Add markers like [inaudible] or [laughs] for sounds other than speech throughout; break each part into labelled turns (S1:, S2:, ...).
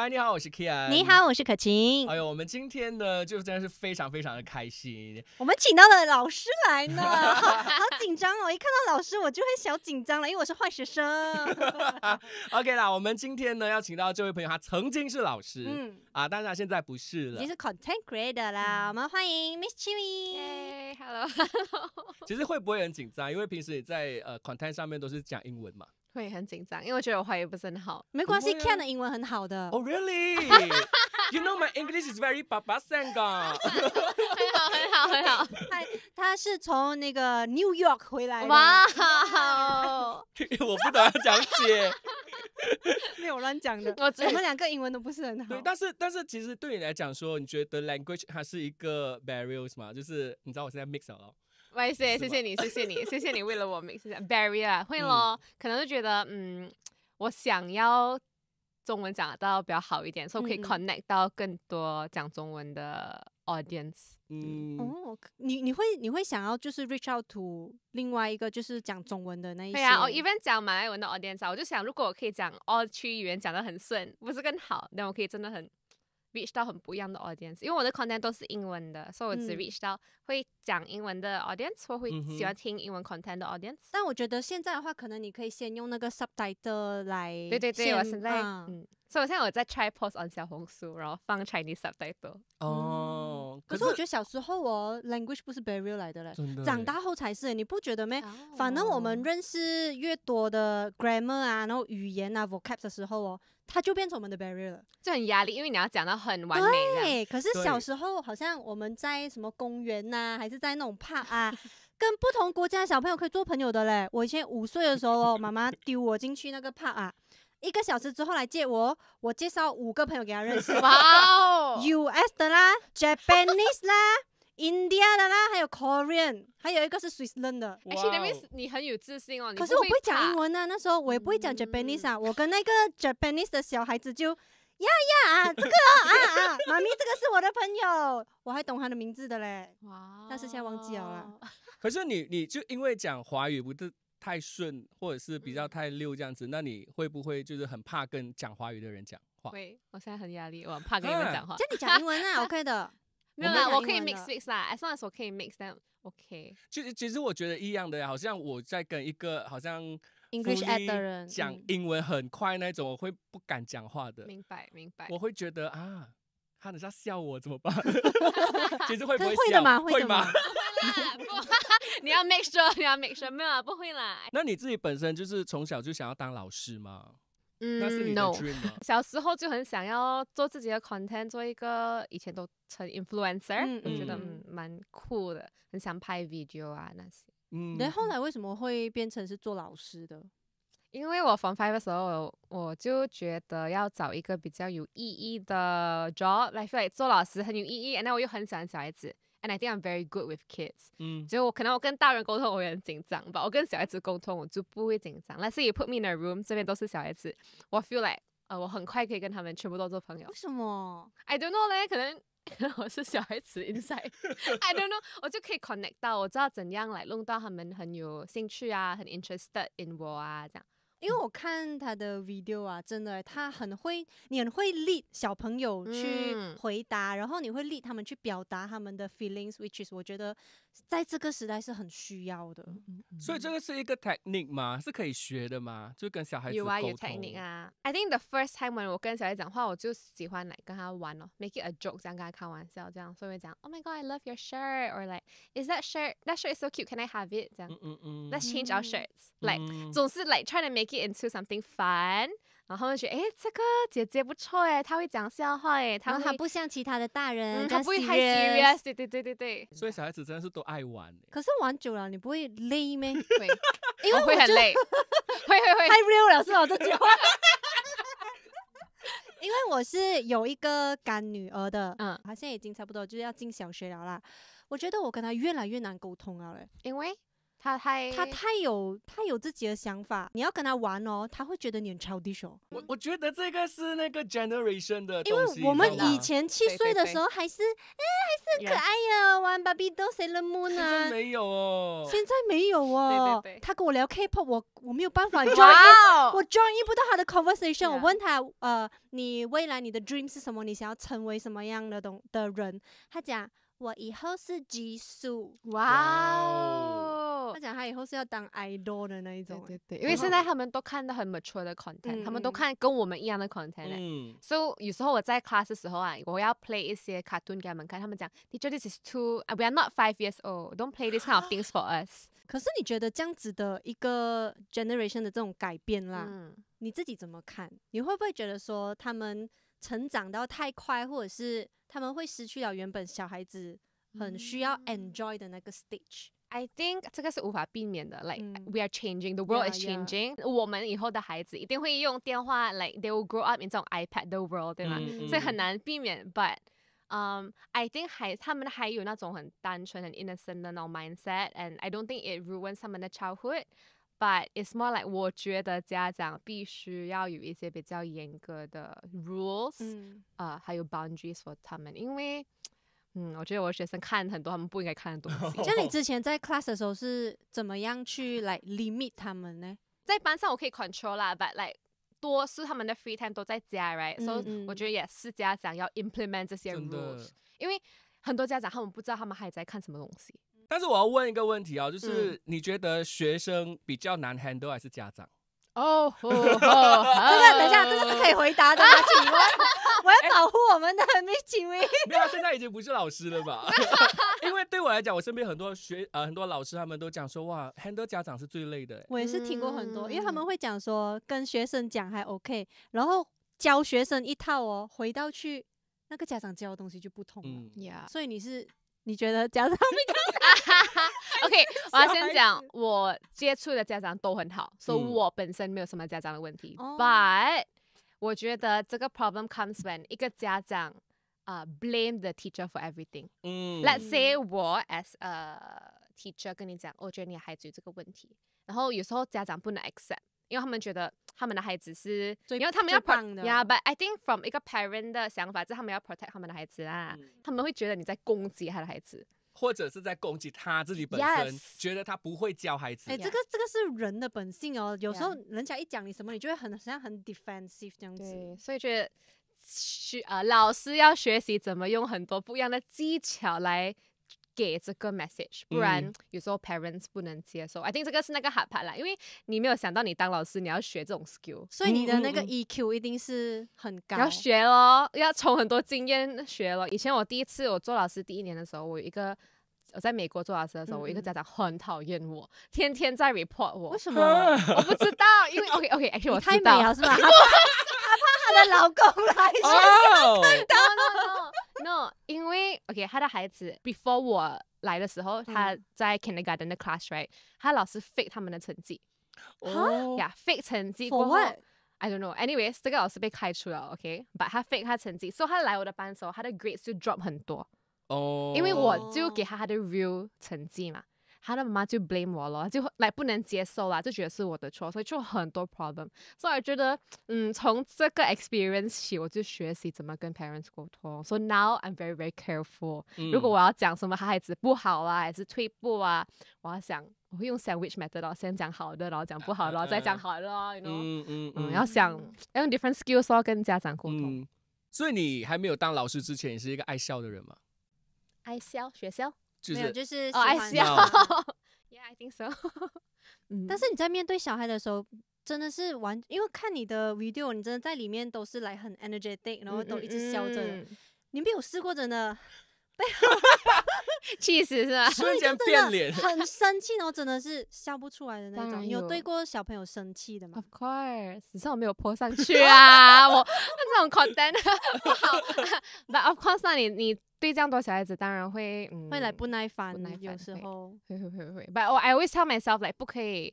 S1: 嗨，你好，我是 Kian。你好，我
S2: 是可晴。
S1: 哎呦，我们今天呢，就真的是非常非常的开心。
S2: 我们请到了老师来呢，[laughs] 好紧张哦！一看到老师，我就会小紧张了，因为我是坏学生。[laughs]
S1: OK 啦，我们今天呢要请到这位朋友，他曾经是老师，嗯啊，当然现在不是了，你是
S2: Content Creator 啦。我们欢迎 Miss c h
S3: i m y Hello，Hello。
S1: [laughs] 其实会不会很紧张？因为平时在呃 Content 上面都是讲英文嘛。
S3: 会很紧张，因为我觉得我话也不是很好。没关系，Ken 的英文很好的。[laughs] Oh
S1: really? You know my English is very b a b a s i a n g a 很好，很好，很好。他
S2: 他是从那个 New York 回来的。哇，好。
S1: 我不懂要讲解。[laughs]
S2: 没有乱讲的，我们两个英文
S3: 都不是很好。对，
S1: 但是但是其实对你来讲说，你觉得 language 它是一个 barrier 吗？就是你知道我现在 mix 了
S3: 哇塞，谢谢你，谢谢你，[laughs] 谢谢你为了我每次讲 Barry 啊，会咯，可能就觉得，嗯，我想要中文讲的都要比较好一点，所以可以 connect 到更多讲中文的 audience。嗯，
S2: 哦，你你会你会想要就是 reach out to 另外一个就是讲中文的那一些。对啊，我
S3: even 讲马来文的 audience，我就想如果我可以讲 all 区语言讲的很顺，不是更好？那我可以真的很。reach 到很不一样的 audience，因为我的 content 都是英文的，所以我只 reach 到会讲英文的 audience，或会喜欢听英文 content 的 audience。但我觉得现在的话，可能你可以先用那个
S2: subtitle 来，
S3: 对对对，我现在、嗯，所以我现在我在 try post on 小红书，然后放 chinese subtitle。
S1: 哦，可是我觉得小
S2: 时候哦，language 不是 b a r i l l 来的了，长大后才是。你不觉得咩？反正我们认识越多的 grammar 啊，然后语言啊 v o c a l 的时候哦。他就变成我们的 barrier，了，
S3: 就很压力，因为你要讲到很完美。对，可是小时候好像我们在什么公
S2: 园呐，还是在那种 p 啊，[laughs] 跟不同国家的小朋友可以做朋友的嘞。我以前五岁的时候，妈妈丢我进去那个 p 啊，一个小时之后来接我，我介绍五个朋友给他认识。哇哦，U.S 的啦，Japanese 啦。India 的啦，还有 Korean，还有一个是 Switzerland。而且 m y
S3: 你很有自信哦，可是我不会讲英文
S2: 啊，那时候我也不会讲 Japanese 啊，我跟那个 Japanese 的小孩子就呀呀啊，这个啊啊，妈咪，这个是我的朋友，我还懂他的名字的嘞。哇，但是现在忘记了。啦。
S1: 可是你你就因为讲华语不是太顺，或者是比较太溜这样子，那你会不会就是很怕跟讲华语的人讲话？
S3: 会，我现在很压力，我怕跟你们讲话。
S1: 那
S2: 你讲英文啊，OK 的。
S3: 没有啦，我可以 mix mix 啦，as long as 我可以 mix them。OK。
S1: 其实其实我觉得一样的，好像我在跟一个好像
S3: English add 的人讲
S1: 英文很快那种，我会不敢讲话的。
S3: 明白明
S1: 白。我会觉得啊，他等下笑我怎么办？[laughs] 其实会不会的嘛，会 [laughs] 的不会啦，
S3: [laughs] 你要 make sure，你要 make sure 没有啊，不会啦。
S1: 那你自己本身就是从小就想要当老师吗？嗯，no，[laughs]
S3: 小时候就很想要做自己的 content，做一个以前都成 influencer，我觉得蛮酷的，很想拍 video 啊那些。嗯，那后来为什么会变成是做老师的？因为我 v 拍的时候，我就觉得要找一个比较有意义的 job，来，做老师很有意义，然后我又很喜欢小孩子。And I think I'm very good with kids。嗯，就我可能我跟大人沟通我会很紧张吧，我跟小孩子沟通我就不会紧张。Let's say put me in a room，这边都是小孩子，我 feel like，呃，我很快可以跟他们全部都做朋友。为什么？I don't know 嘞，可能我是小孩子 inside。I don't know，我就可以 connect 到，我知道怎样来弄到他们很有兴趣啊，很 interested in 我啊，这样。
S2: 因为我看他的 video 啊，真的，他很会，你很会 lead 小朋友去回答，然后你会 lead 他们去表达他们的 feelings，which is
S3: 我觉得在这个时代是很需要的。
S1: 所以这个是一个 technique 吗？是可以学的吗？就跟小孩子有啊，有 technique
S3: 啊。I think the first time when 我跟小孩讲话，我就喜欢来跟他玩哦 make it a joke，这样跟他开玩笑，这样，所以讲，Oh my God，I love your shirt，or like，is that shirt？That shirt is so cute，Can I have it？这样，嗯嗯 Let's change our shirts，like 总是 like try to make get into something fun，然后觉得哎，这个姐姐不错哎，她会讲笑话哎，她她不像其他的大人，她不会太 serious，对对对对对，
S1: 所以小孩子真的是都爱玩
S2: 可是玩久了你不会累吗？[laughs] [laughs] 会，因为我很累，会会会太累了是吧？这句话。[laughs] 因为我是有一个干女儿的，嗯，她现在已经差不多就是要进小学了啦，我觉得我跟她越来越难沟通了嘞，因为。他太他太有他有自己的想法，你要跟他玩哦，他会觉得你超低手。
S1: 我我觉得这个是那个 generation 的因为我们以前七岁的时候
S2: 还是哎还是可爱呀，玩芭比 doll、l Moon 呢，没
S1: 有哦，
S2: 现在没有哦。他跟我聊 K-pop，我我没有办法 [laughs] join，我 join 不到他的 conversation。我问他呃，你未来你的 dream 是什么？你想要成为什么样的东的人？他讲我以后是激
S3: 素。哇哦。他讲他以后是要当 idol 的那一种，对对对，因为现在他们都看到很 mature 的 content，他们都看跟我们一样的 content，嗯，所以有时候我在 class 的时候啊，我要 play 一些 cartoon 给他们看，他们讲，Teacher，this is too，we are not five years old，don't play this kind of things for us。可是你
S2: 觉得这样子的一个 generation 的这种改变啦，你自己怎么看？你会不会觉得说他们成长到太快，或者是他们会失去了原本小孩子很需要
S3: enjoy 的那个 stage？I think we are changing, the world yeah, is changing。Yeah. 我们以后的孩子一定会用电话，like they will grow up in 这种 iPad 的 world，对吗？嗯、所以很难避免。But um, I think 还他们还有那种很单纯、很 innocent 的那种 mindset，and I don't think it ruins 他们的 childhood。But it's more like 我觉得家长必须要有一些比较严格的 rules，啊、嗯呃，还有 boundaries for 他们，因为。嗯，我觉得我的学生看很多他们不应该看的东西。像 [laughs] 你之前在 class 的时候是怎么样去来 limit 他们呢？在班上我可以 control 啦，but like 多是他们的 free time 都在家，right？所以我觉得也是家长要 implement 这些 rules，因为很多家长他们不知道他们还在看什
S1: 么东西。但是我要问一个问题啊，就是你觉得学生比较难 handle 还是家长？哦，这个等一下，这个是可以回答的。[laughs] 请问，[laughs] 我要保护我们的米奇咪。没有，现在已经不是老师了吧？[laughs] 因为对我来讲，我身边很多学呃，很多老师他们都讲说，哇，很多家长是最累的。我也
S2: 是听过很多，因为他们会讲说，跟学生讲还 OK，然后教学生一套哦，
S3: 回到去那个家长教的东西就不同了呀。所以你是。你觉得家长比较哈 o k 我要先讲，我接触的家长都很好，说我本身没有什么家长的问题。But 我觉得这个 problem comes when 一个家长啊 blame the teacher for everything。Let's say 我 as a teacher 跟你讲，我觉得你孩子有这个问题，然后有时候家长不能 accept。因为他们觉得他们的孩子是，因为他们要保的呀。But I think from 一个 parent 的想法，就是他们要 protect 他们的孩子啦。他们会觉得你在攻击他的孩子，
S1: 或者是在攻击他自己本身，觉得他不会教孩子。哎，这个
S3: 这个是人的本性哦。有
S1: 时
S2: 候人家一讲你什么，你就会很像很 defensive 这样子。所以
S3: 觉得学呃老师要学习怎么用很多不一样的技巧来。给这个 message，不然有时候 parents 不能接受。I think 这个是那个 hard part 因为你没有想到你当老师你要学这种 skill，所以你的那个
S2: EQ 一定是很高。要学
S3: 哦，要从很多经验学了。以前我第一次我做老师第一年的时候，我一个我在美国做老师的时候，我一个家长很讨厌我，天天在 report 我。为什么？我不知道，因为 OK OK，a c 我太美了是吧？他 [laughs]
S1: 怕
S3: 他的老公来学校看到。[laughs] No，因为 OK，他的孩子 before 我来的时候，他在 kindergarten 的 class，right？他老师 fake 他们的成绩，哦，呀，fake 成绩过后，I don't know，anyways，这个老师被开除了，OK？But 他 fake 他成绩，所以他来我的班的时候，他的 grades 就 drop 很多，
S1: 哦，因为我就给
S3: 他他的 real 成绩嘛。他的妈妈就 blame 我了，就来不能接受啦，就觉得是我的错，所以就很多 problem。所以我觉得，嗯，从这个 experience 起，我就学习怎么跟 parents 沟通。So now I'm very very careful。如果我要讲什么孩子不好啊，还是退步啊，我要想我会用 sandwich method，先讲好的，然后讲不好的，再讲好的，you
S1: know。嗯嗯。然想
S3: 要用 different skills 去跟家长沟通。
S1: 所以你还没有当老师之前，你是一个爱笑的人吗？
S3: 爱笑，学笑。没
S1: 有，就是哦，爱笑，[laughs] [laughs]
S2: Yeah，I think so。[laughs] 但是你在面对小孩的时候，真的是完，因为看你的 video，你真的在里面都是来很 energetic，然后都一直笑着。你没有试过真的被气死是吧？瞬间变脸，很生气，然后真的是笑不出来的那种。有对过小朋友
S3: 生气的吗？Of course，只是我没有泼上去啊，我那种 content 不好。But of course 那你你。对，这样多小孩子当然会会来不耐烦，有时候会会会会，but I always tell myself like 不可以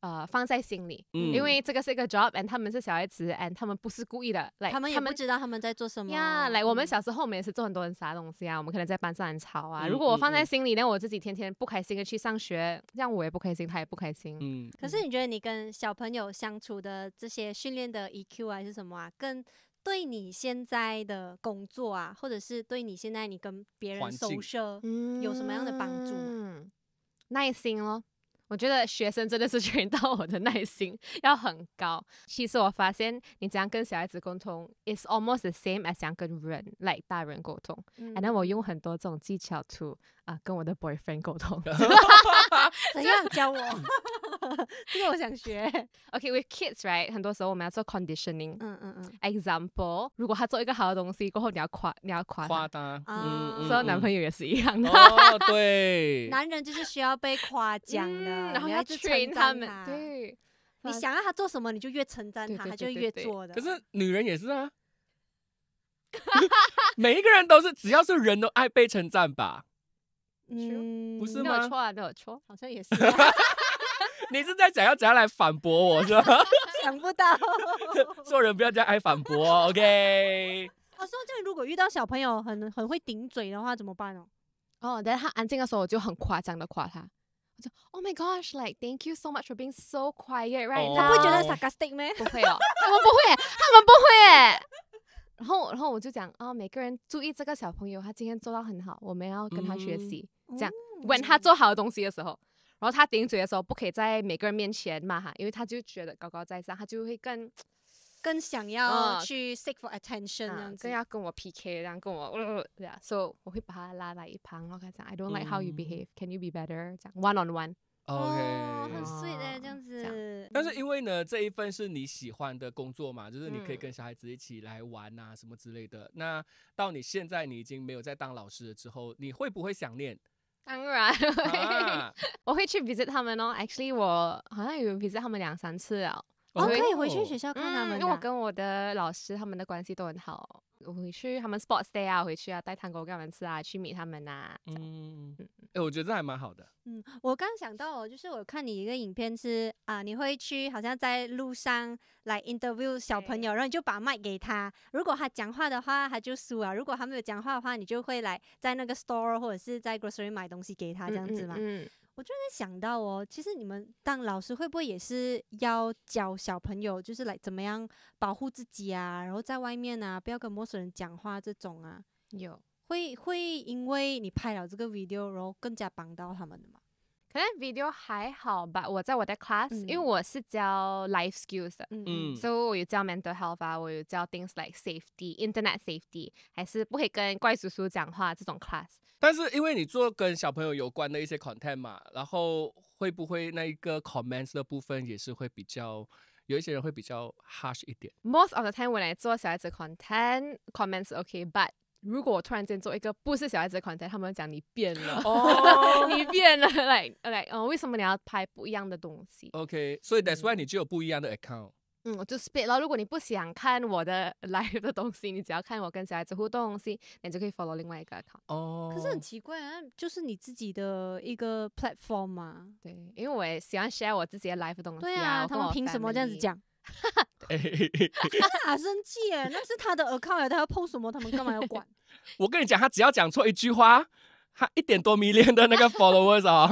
S3: 呃放在心里，因为这个是一个 job，and 他们是小孩子，and 他们不是故意的，来他们也不知道他们在做什么呀，来我们小时候我们也是做很多傻东西啊，我们可能在班上很吵啊，如果我放在心里呢，我自己天天不开心的去上学，这样我也不开心，他也不开心，嗯，
S2: 可是你觉得你跟小朋友相处的这些训练的 EQ 还是什么啊，跟对你现在的工作啊，或者是对你现在你跟别人宿舍，有什么样的帮助
S3: 嗯，耐心咯，我觉得学生真的是训 [laughs] 到我的耐心要很高。其实我发现你怎样跟小孩子沟通，is almost the same as 想跟人，like 大人沟通。嗯，那我用很多这种技巧，to 啊，跟我的 boyfriend 沟通，[laughs] 怎样教我？[laughs] 这个我想学。[laughs] o k with kids, right？很多时候我们要做 conditioning。嗯嗯嗯。Example，如果他做一个好的东西，过后你要夸，你要夸
S1: 他。嗯嗯嗯。说男朋友也是一样的。哦，[laughs] 对。
S2: 男人就是需要被夸奖然后要 train 他们。对。你想要他做什么，你就越称赞他，他就越做的。可是
S1: 女人也是啊。每一个人都是，只要是人都爱被称赞吧？
S3: 嗯，不是吗？没有错，没有错，好像也是。
S1: 你是在讲要怎样来反驳我，是吧？[laughs] 想不到，[laughs] 做人不要这样爱反驳，OK？
S2: 啊，说就如果遇到小朋友很很会顶嘴的话，怎么办呢？
S3: 哦，等他安静的时候，我就很夸张的夸他，我就 Oh my gosh，like thank you so much for being so quiet，right？他不会觉得 sarcastic 吗？不会哦，他们不会，他们不会。然后，然后我就讲啊，每个人注意这个小朋友，他今天做到很好，我们要跟他学习。这样问、他做好的东西的时候。然后他顶嘴的时候，不可以在每个人面前骂他，因为他就觉得高高在上，他就会更 [tsk] 更想要去 seek for attention，更要跟我 PK，[laughs] 这样跟我这样，所以我会把他拉来一旁，他讲 I don't like how you behave，Can you be better？这样 one on one。哦，很
S1: sweet
S2: 的这样子。但是
S1: 因为呢，这一份是你喜欢的工作嘛，就是你可以跟小孩子一起来玩啊，什么之类的。那到你现在你已经没有在当老师了之后，你会不会想念？当
S3: 然 [laughs] 我会去 visit 他们哦。actually 我好像有 visit 他们两三次啊。我可以回去学校看他们，因为我跟我的老师他们的关系都很好。我回去，他们 sports day 啊，回去啊，带糖果给他们吃啊，去米他们啊。
S1: 嗯，哎，我觉得这还蛮好的。
S3: 嗯，我刚想到
S2: 哦，就是我看你一个影片是啊，你会去好像在路上来 interview 小朋友，然后你就把麦给他。如果他讲话的话，他就输啊；如果他没有讲话的话，你就会来在那个 store 或者是在 grocery 买东西给他这样子嘛。我就在想到哦，其实你们当老师会不会也是要教小朋友，就是来怎么样保护自己啊，然后在外面啊不要跟陌生人讲话这种啊，有会会因为你拍了这个 video，然后更加帮到他们的吗？
S3: 可能 video 还好吧，我在我的 class，因为我是教 life skills 嗯，所以我有教 mental health 啊，我有教 things like safety，internet safety，还是不可以跟怪叔叔讲话这种 class。
S1: 但是因为你做跟小朋友有关的一些 content 嘛，然后会不会那一个 comments 的部分也是会比较有一些人会比较 harsh 一点。
S3: Most of the time，我来做小孩子 content comments，OK，but 如果我突然间做一个不是小孩子的款的，他们讲你变了，[laughs] 你变了，来来，哦，为什么你要拍不一样的东西
S1: ？OK，所以 that's why 你就有不一样的 account。
S3: 嗯，就 s 是 i 然后如果你不想看我的 life 的东西，你只要看我跟小孩子互动东西，你就可以 follow 另外一个 account。
S1: 哦，可是很奇
S3: 怪啊，就是你自己的一个 platform 嘛。对，因为我喜欢 share 我自己的 life 东西。对啊，他们凭什么这样子讲？
S1: 他 [laughs] 咋
S2: [laughs] 生气？哎，那是他的 account 呀，他要 post 什么，他们干嘛要管？[laughs]
S1: 我跟你讲，他只要讲错一句话，他一点多迷恋的那个 followers 啊，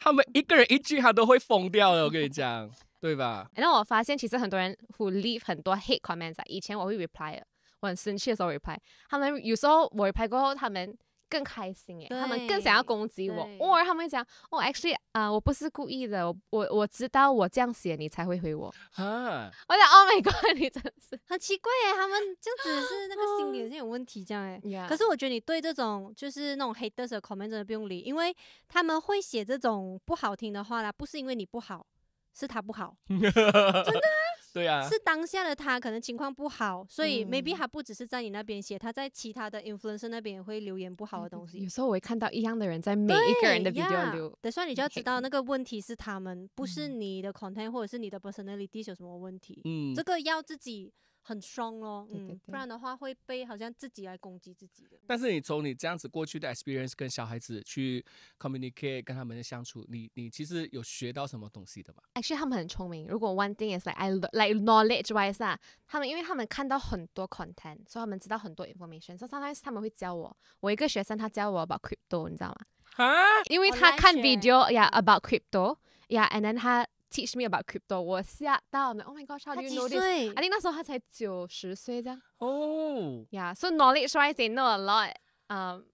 S1: 他们一个人一句，他都会疯掉的，我跟你讲，对吧？
S3: 那我发现其实很多人会 leave 很多 hate comments 啊，以前我会 reply，我很生气的时候 reply，他们有时候我 reply 过后，他们。更开心哎，他们更想要攻击我，哇，他们讲哦，actually，啊，我不是故意的，我我我知道我这样写你才会回我，啊，我想 god，你真是很奇怪哎，他们这样子是那个心
S2: 理是有问题这样哎，可是我觉得你对这种就是那种黑的和 comment 真的不用理，因为他们会写这种不好听的话啦，不是因为你不好，是他不好，[laughs] 真的。对啊，是当下的他可能情况不好，所以 maybe 他不只是在你那边写，他在其他的 influencer 那边也会留言不好的东西。
S3: 有时候我会看到一样的人在每一个人的 video，
S2: 所以你就要知道那个问题是他们，不是你的 content 或者是你的 personality 有什么问题。嗯，这个要自己。很爽哦，嗯，不然的话会被好
S3: 像自己来攻击自己的。
S1: 但是你从你这样子过去的 experience 跟小孩子去 communicate，跟他们的相处，你你其实有学到什么东西的吧
S3: ？Actually，他们很聪明。如果 one thing is like I like knowledge wise 啊，他们因为他们看到很多 content，所以他们知道很多 information。So sometimes 他们会教我。我一个学生他教我 about crypto，你知道吗？啊？因为他看 video yeah about crypto yeah，and then 他 teach me about crypto，我吓到呢。Oh my gosh，how do you know this？I think 那时候他才九十岁这样。哦、oh.，Yeah，so knowledge wise they know a lot。Um,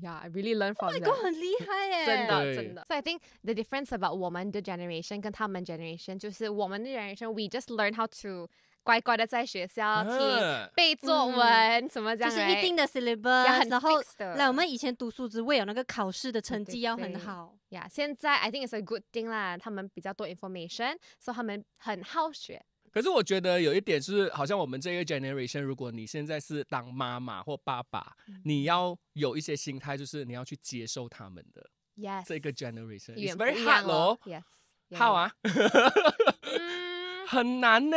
S3: yeah, I really learn from. Oh my god，很厉害耶！真的真的。So I think the difference about 我们的 generation 跟他们 generation 就是我们的 generation we just learn how to 乖乖的在学校听背作文，什么这样，就是一定的 syllabus，然后，来我们以前读书之，为有那个考试的成绩要很好。呀，现在 I think it's a good thing 啦，他们比较多 information，所以他们很好学。
S1: 可是我觉得有一点是，好像我们这个 generation，如果你现在是当妈妈或爸爸，你要有一些心态，就是你要去接受他们的。Yes，这个 generation is very hard，咯。Yes，好啊？[laughs] 很难呢，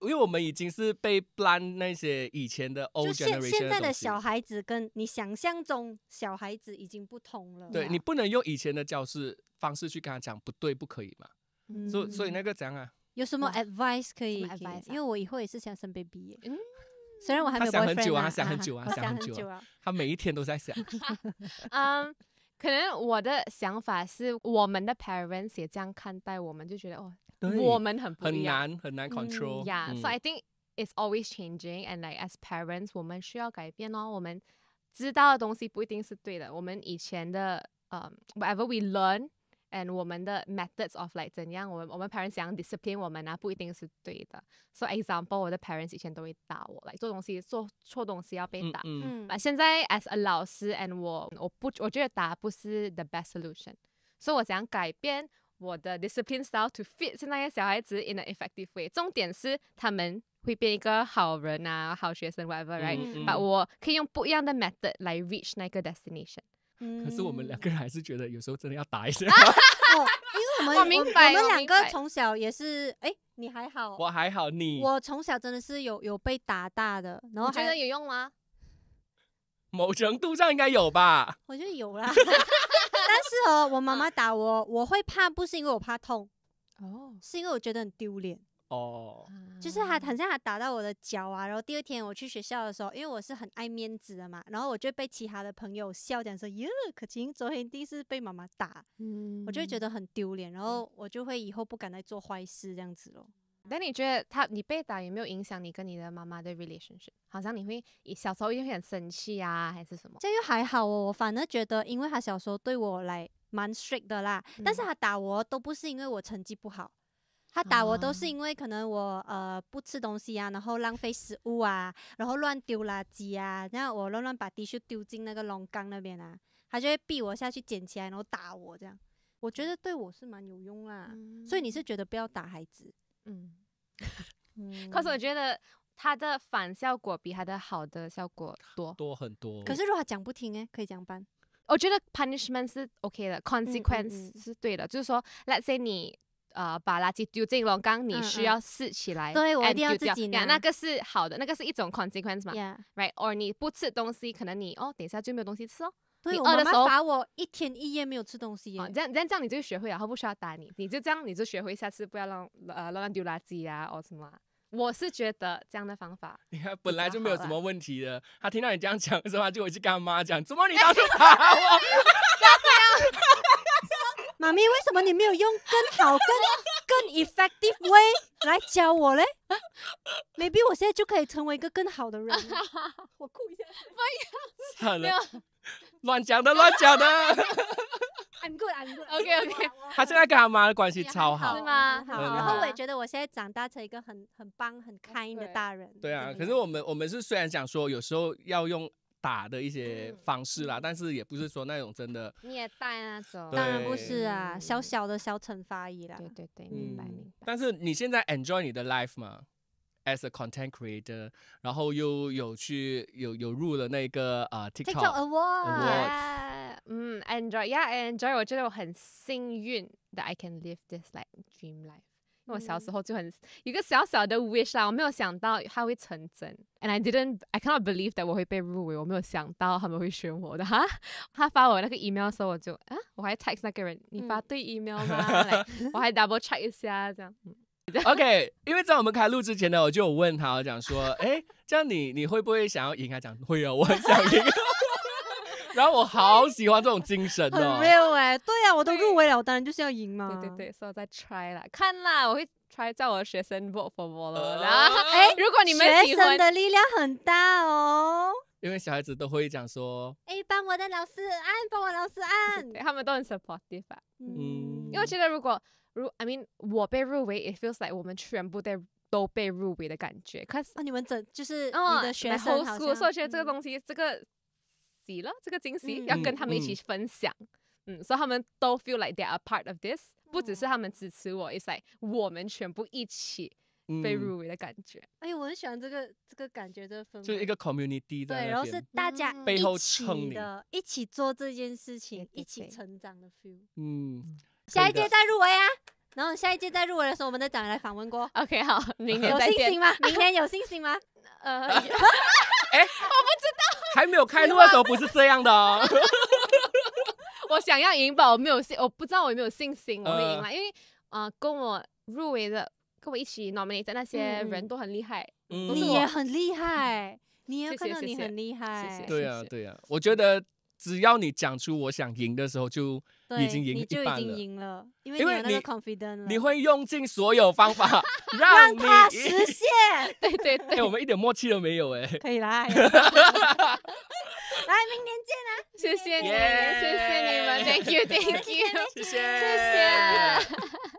S1: 因为我们已经是被 b l a n 那些以前的欧 generation 现现在的小
S2: 孩子跟你想象中小孩子已经不同了。对，你
S1: 不能用以前的教室方式去跟他讲不对不可以嘛。所所以那个怎样啊？
S2: 有什么 advice 可以？因为我以后也是想生 baby，嗯，虽然我还没有想
S1: 很久啊，想很久啊，想很久啊，他每一天都在想。[laughs]
S3: 嗯，可能我的想法是，我们的 parents 也这样看待我们，就觉得哦。control. Yeah, so I think it's always changing, and like as parents，我们需要改变哦。我们知道的东西不一定是对的，我们以前的呃、um,，whatever we learn。and 我们的 methods of like 怎样，我们我们 parents 怎样 discipline 我们啊，不一定是对的。So example，我的 parents 以前都会打我，来、like, 做东西做错东西要被打。嗯。啊、嗯，现在 as a 老师，and 我我不我觉得打不是 the best solution。所以我怎样改变？我的 discipline style to fit 那些小孩子 in an effective way。重点是他们会变一个好人啊，好学生 whatever，right？把我可以用不一样的 method 来 reach 那个 destination。可是我
S1: 们两个人还是觉得有时候真的要打一下。[laughs]
S2: 因为我们 [laughs] 我明白。我们两个从小也是，哎，你还好？我
S1: 还好，你？我
S2: 从小真的是有有被打大的，然后觉得有
S3: 用吗？
S1: 某程度上应该有吧，
S2: 我觉得有啦。[laughs] 但是哦，我妈妈打我，我会怕，不是因为我怕痛哦，是因为我觉得很丢脸
S1: 哦。就是他
S2: 好像他打到我的脚啊，然后第二天我去学校的时候，因为我是很爱面子的嘛，然后我就被其他的朋友笑，讲说：“哟，可晴昨天一定是被妈妈打。”嗯，我就觉得
S3: 很丢脸，然后我就会以后不敢再做坏事这样子咯。但你觉得他你被打有没有影响你跟你的妈妈的 relationship？好像你会小时候一定会很生气啊，还是什么？这又
S2: 还好哦，我反而觉得，因为他小时候对我来蛮 strict 的啦。但是他打我都不是因为我成绩不好，他打我都是因为可能我呃不吃东西啊，然后浪费食物啊，然后乱丢垃圾啊，然后我乱乱把地鼠丢进那个龙缸那边啊，他就会逼我下去捡起来，然后打我这样。我觉得对我是蛮有用啦，所以你是觉得不要打孩子？
S3: 嗯，可是我觉得它的反效果比它的好的效果
S1: 多多很多。可是如果
S3: 讲不听诶，可以讲办。我觉得 punishment 是 OK 的，consequence 是对的。就是说，let's say 你呃把垃圾丢进龙缸，你需要拾起来，对我一定要自己拿。那个是好的，那个是一种 consequence 嘛。right，or 你不吃东西，可能你哦，等一下就没有东西吃哦。对，我妈罚我一天一夜没有吃东西。这样，这样，这样你就学会了，她不需要打你，你就这样，你就学会，下次不要让呃，乱丢垃圾啊，哦什么。我是觉得这样的方法。
S1: 你看，本来就没有什么问题的。他听到你这样讲的话，就回去跟他妈讲：“怎么你到处打我？”
S2: [laughs] [laughs] 妈咪，为什么你没有用更好、更更 effective way 来教我嘞？maybe 我现在就可以成为一个更好的人。[laughs] 我哭一下，不要，算了。
S1: 乱讲的，乱讲的。
S2: I'm good, I'm good. OK, OK.
S1: 他现在跟他妈的关系超好，是吗？好。然后
S2: 我也觉得我现在长大成一个很很棒、很开心的大人。
S1: 对啊，可是我们我们是虽然讲说有时候要用打的一些方式啦，但是也不是说那种真的。
S2: 你也那种？当然不是啊，小小的小惩罚已啦。对对对，明白明
S1: 白。但是你现在 enjoy 你的 life 吗？as a content creator，然后又有去有有入了那个啊、uh, TikTok, TikTok Award，
S3: 嗯、yeah. yeah I enjoy，我觉得我很幸运 that I can live this like dream life。因为我小时候就很有个小小的 wish 啦，我没有想到它会成真，and I didn't I cannot believe that 我会被入围，我没有想到他们会选我的哈。他发我那个 email 的时候，我就啊，我还 text 那个人，你发对 email 吗？嗯 [laughs] like, 我还 double check
S1: OK，因为在我们开录之前呢，我就有问他，我讲说，哎，这样你你会不会想要赢？他讲会有，我很想赢。[laughs] 然后我好喜欢这种精神哦。没
S3: 有诶，哎，对啊，我都入围了，我当然就是要赢嘛。对对对，所以我在 try 啦，看啦，我会。try 在我的学生 vote for 我了，
S1: 然
S2: 后 [laughs] 哎，如果你们学生的力
S3: 量很大哦，
S1: 因为小孩子都会讲说，
S3: 哎，帮我的老师，按，帮我老师，按，他们都很 supportive 啊。嗯，因为觉得如果，如，I mean，我被入围，it feels like 我们全部在都被入围的感觉，可是你们整就是你的学生好像我觉得这个东西，这个，喜了，这个惊喜要跟他们一起分享，嗯，所以他们都 feel like they are a part of this。不只是他们支持我一赛、我们全部一起
S1: 被入围的感觉。
S2: 哎呀，我很喜欢这个这个感觉的氛围，就是一
S1: 个 community。对，然后是大家背后撑的，
S2: 一起做这件事情，一起成长的 feel。
S1: 嗯，下一届再
S2: 入围啊！然后下一届再入围的时候，我们再人来访问过。OK，好，明年有信心吗？[laughs] 明年有
S3: 信心吗？呃，哎，[laughs] [laughs] 我不知道，
S1: 还没有开录的时候不是这样的。
S3: 我想要赢吧，我没有信，我不知道我有没有信心，我赢了，因为啊，跟我入围的，跟我一起 nominated 那些人都很厉害，你也很厉害，你 [laughs] 也看到你很厉害，对啊
S1: 对啊，我觉得只要你讲出我想赢的时候，就已经赢，你就已经赢了，
S2: 因为那个 confidence，你
S1: 会用尽所有方法
S2: [laughs] 让
S3: 他实现，[laughs] 对对对，我
S1: 们一点默契都没有哎，
S3: 可以啦。明年见啦！谢谢你，谢谢你们，Thank you，Thank
S1: you，谢谢。